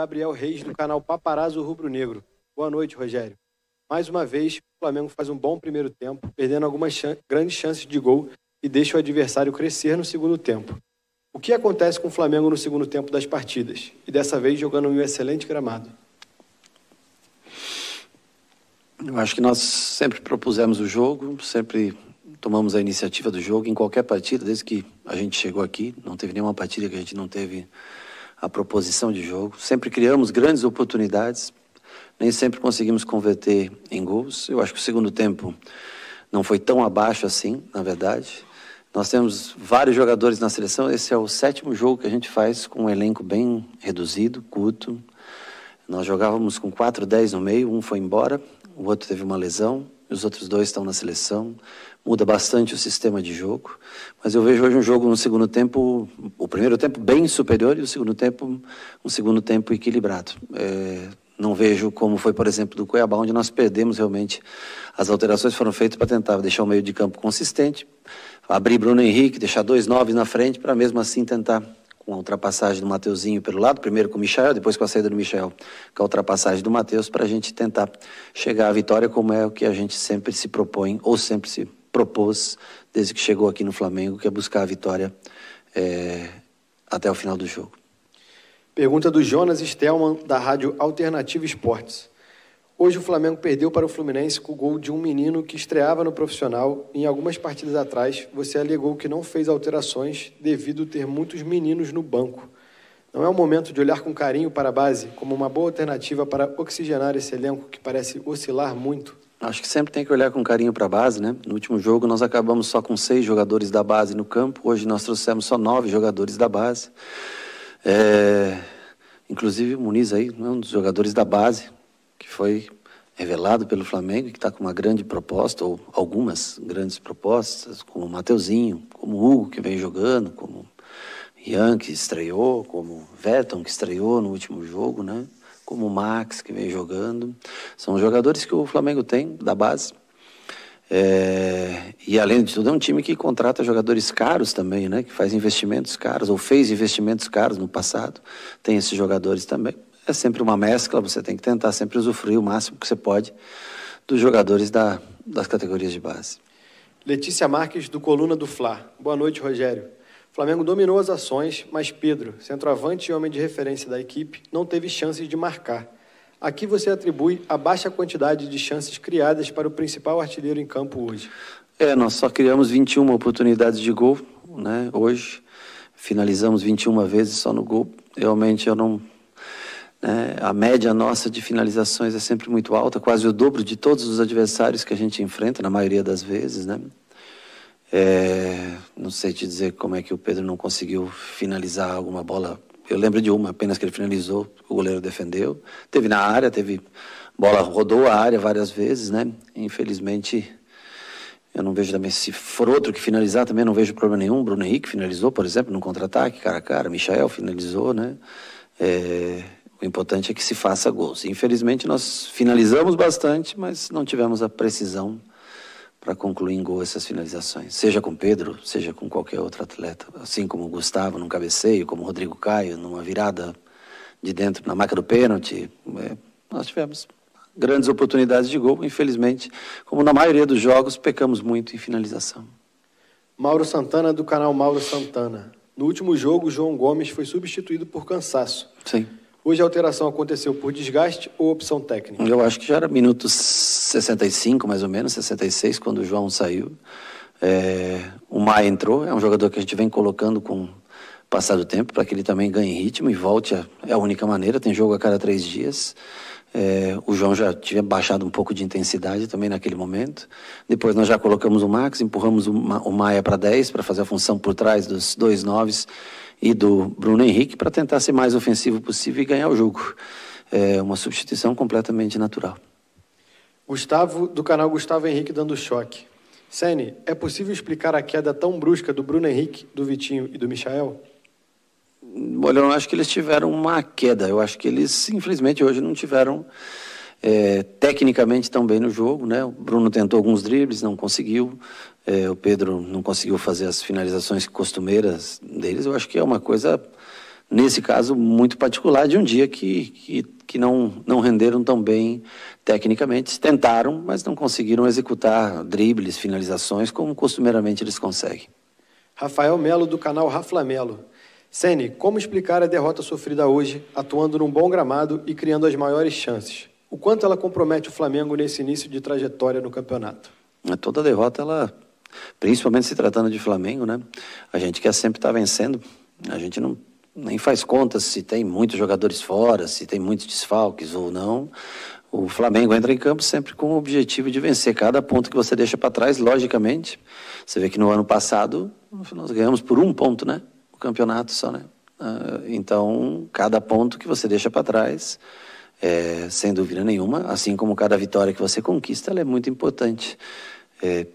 Gabriel Reis, do canal Paparazzo Rubro Negro. Boa noite, Rogério. Mais uma vez, o Flamengo faz um bom primeiro tempo, perdendo algumas grandes chances de gol e deixa o adversário crescer no segundo tempo. O que acontece com o Flamengo no segundo tempo das partidas? E dessa vez jogando em um excelente gramado. Eu acho que nós sempre propusemos o jogo, sempre tomamos a iniciativa do jogo em qualquer partida, desde que a gente chegou aqui. Não teve nenhuma partida que a gente não teve a proposição de jogo. Sempre criamos grandes oportunidades, nem sempre conseguimos converter em gols. Eu acho que o segundo tempo não foi tão abaixo assim, na verdade. Nós temos vários jogadores na seleção. Esse é o sétimo jogo que a gente faz com um elenco bem reduzido, curto. Nós jogávamos com 4, 10 no meio, um foi embora, o outro teve uma lesão os outros dois estão na seleção. Muda bastante o sistema de jogo. Mas eu vejo hoje um jogo no segundo tempo, o primeiro tempo bem superior e o segundo tempo, um segundo tempo equilibrado. É, não vejo como foi, por exemplo, do Cuiabá, onde nós perdemos realmente. As alterações foram feitas para tentar deixar o meio de campo consistente, abrir Bruno Henrique, deixar dois nove na frente, para mesmo assim tentar com a ultrapassagem do Mateuzinho pelo lado, primeiro com o Michel, depois com a saída do Michel, com a ultrapassagem do Mateus, para a gente tentar chegar à vitória, como é o que a gente sempre se propõe, ou sempre se propôs, desde que chegou aqui no Flamengo, que é buscar a vitória é, até o final do jogo. Pergunta do Jonas Stelman, da Rádio Alternativa Esportes. Hoje o Flamengo perdeu para o Fluminense com o gol de um menino que estreava no profissional. Em algumas partidas atrás, você alegou que não fez alterações devido ter muitos meninos no banco. Não é o momento de olhar com carinho para a base como uma boa alternativa para oxigenar esse elenco que parece oscilar muito? Acho que sempre tem que olhar com carinho para a base, né? No último jogo nós acabamos só com seis jogadores da base no campo, hoje nós trouxemos só nove jogadores da base. É... Inclusive o Muniz aí, né, um dos jogadores da base, foi revelado pelo Flamengo e que está com uma grande proposta, ou algumas grandes propostas, como o Mateuzinho, como o Hugo, que vem jogando, como Ian, que estreou, como Vettel, que estreou no último jogo, né? como o Max, que vem jogando. São jogadores que o Flamengo tem da base. É... e além de tudo, é um time que contrata jogadores caros também, né? que faz investimentos caros, ou fez investimentos caros no passado. Tem esses jogadores também é sempre uma mescla, você tem que tentar sempre usufruir o máximo que você pode dos jogadores da, das categorias de base. Letícia Marques, do Coluna do Fla. Boa noite, Rogério. Flamengo dominou as ações, mas Pedro, centroavante e homem de referência da equipe, não teve chances de marcar. Aqui você atribui a baixa quantidade de chances criadas para o principal artilheiro em campo hoje. É, nós só criamos 21 oportunidades de gol né, hoje. Finalizamos 21 vezes só no gol. Realmente eu não, né? A média nossa de finalizações é sempre muito alta, quase o dobro de todos os adversários que a gente enfrenta, na maioria das vezes. Né? É, não sei te dizer como é que o Pedro não conseguiu finalizar alguma bola. Eu lembro de uma apenas que ele finalizou, o goleiro defendeu. Teve na área, teve bola rodou a área várias vezes, né? Infelizmente, eu não vejo também se for outro que finalizar também não vejo problema nenhum. Bruno Henrique finalizou, por exemplo, no contra-ataque, cara a cara. Michael finalizou, né? É, o importante é que se faça gols. Infelizmente, nós finalizamos bastante, mas não tivemos a precisão para concluir em gol essas finalizações. Seja com Pedro, seja com qualquer outro atleta. Assim como o Gustavo num cabeceio, como o Rodrigo Caio numa virada de dentro na marca do pênalti. É, nós tivemos grandes oportunidades de gol. Infelizmente, como na maioria dos jogos, pecamos muito em finalização. Mauro Santana, do canal Mauro Santana. No último jogo, João Gomes foi substituído por cansaço. Sim cuja alteração aconteceu por desgaste ou opção técnica. Eu acho que já era minuto 65, mais ou menos, 66, quando o João saiu. É, o Maia entrou, é um jogador que a gente vem colocando com o passar do tempo, para que ele também ganhe ritmo e volte. A, é a única maneira, tem jogo a cada três dias. É, o João já tinha baixado um pouco de intensidade também naquele momento. Depois nós já colocamos o Max, empurramos o, Ma, o Maia para 10 para fazer a função por trás dos dois noves e do Bruno Henrique para tentar ser mais ofensivo possível e ganhar o jogo. É uma substituição completamente natural. Gustavo, do canal Gustavo Henrique dando choque. Sene, é possível explicar a queda tão brusca do Bruno Henrique, do Vitinho e do Michael? Olha, eu não acho que eles tiveram uma queda. Eu acho que eles, infelizmente, hoje não tiveram é, tecnicamente tão bem no jogo, né? O Bruno tentou alguns dribles, não conseguiu. É, o Pedro não conseguiu fazer as finalizações costumeiras deles. Eu acho que é uma coisa, nesse caso, muito particular de um dia que, que, que não, não renderam tão bem tecnicamente. Tentaram, mas não conseguiram executar dribles, finalizações, como costumeiramente eles conseguem. Rafael Melo, do canal Raflamelo. Sene, como explicar a derrota sofrida hoje, atuando num bom gramado e criando as maiores chances? O quanto ela compromete o Flamengo nesse início de trajetória no campeonato? É, toda derrota, ela, principalmente se tratando de Flamengo, né? A gente quer sempre estar tá vencendo. A gente não nem faz contas se tem muitos jogadores fora, se tem muitos desfalques ou não. O Flamengo entra em campo sempre com o objetivo de vencer cada ponto que você deixa para trás, logicamente. Você vê que no ano passado nós ganhamos por um ponto, né? O campeonato só, né? Ah, então, cada ponto que você deixa para trás, é, sem dúvida nenhuma, assim como cada vitória que você conquista, ela é muito importante. É,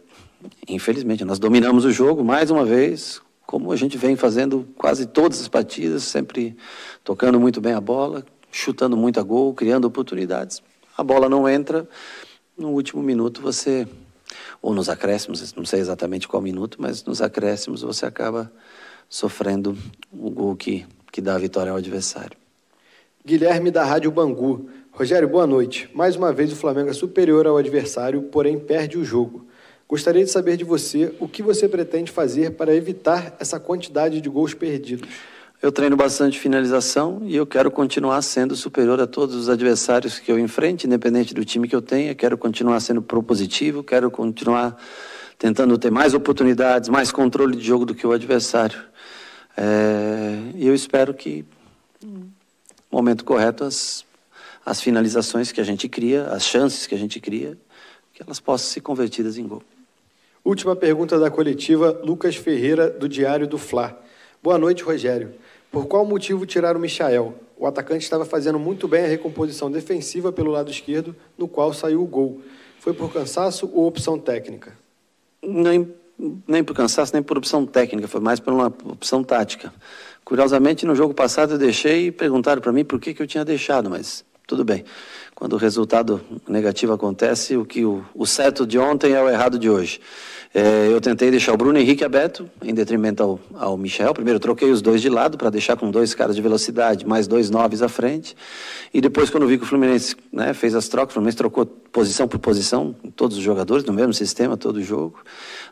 infelizmente, nós dominamos o jogo mais uma vez, como a gente vem fazendo quase todas as partidas, sempre tocando muito bem a bola, chutando muito a gol, criando oportunidades. A bola não entra, no último minuto você, ou nos acréscimos, não sei exatamente qual minuto, mas nos acréscimos você acaba sofrendo o gol que, que dá a vitória ao adversário. Guilherme da Rádio Bangu. Rogério, boa noite. Mais uma vez o Flamengo é superior ao adversário, porém perde o jogo. Gostaria de saber de você o que você pretende fazer para evitar essa quantidade de gols perdidos. Eu treino bastante finalização e eu quero continuar sendo superior a todos os adversários que eu enfrente, independente do time que eu tenha. Quero continuar sendo propositivo, quero continuar tentando ter mais oportunidades, mais controle de jogo do que o adversário. É, e é, eu espero que momento correto as, as finalizações que a gente cria, as chances que a gente cria, que elas possam ser convertidas em gol. Última pergunta da coletiva, Lucas Ferreira, do Diário do Fla. Boa noite, Rogério. Por qual motivo tiraram o Michael? O atacante estava fazendo muito bem a recomposição defensiva pelo lado esquerdo, no qual saiu o gol. Foi por cansaço ou opção técnica? Não, nem por cansaço, nem por opção técnica, foi mais por uma opção tática. Curiosamente, no jogo passado eu deixei e perguntaram para mim por que, que eu tinha deixado, mas tudo bem quando o resultado negativo acontece, o que o, o certo de ontem é o errado de hoje. É, eu tentei deixar o Bruno Henrique aberto, em detrimento ao, ao Michel. Primeiro troquei os dois de lado para deixar com dois caras de velocidade, mais dois noves à frente. E depois, quando vi que o Fluminense né, fez as trocas, o Fluminense trocou posição por posição, todos os jogadores, no mesmo sistema, todo o jogo.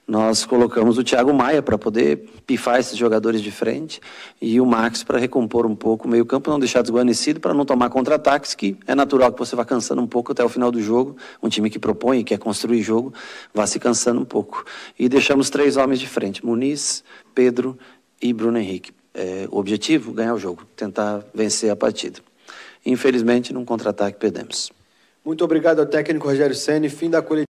Nós colocamos o Thiago Maia para poder pifar esses jogadores de frente e o Max para recompor um pouco o meio-campo, não deixar desguarnecido, para não tomar contra-ataques, que é natural que você você vai cansando um pouco até o final do jogo. Um time que propõe e quer construir jogo vai se cansando um pouco. E deixamos três homens de frente: Muniz, Pedro e Bruno Henrique. É, o objetivo? Ganhar o jogo, tentar vencer a partida. Infelizmente, num contra-ataque perdemos. Muito obrigado ao técnico Rogério Senna. Fim da coletiva.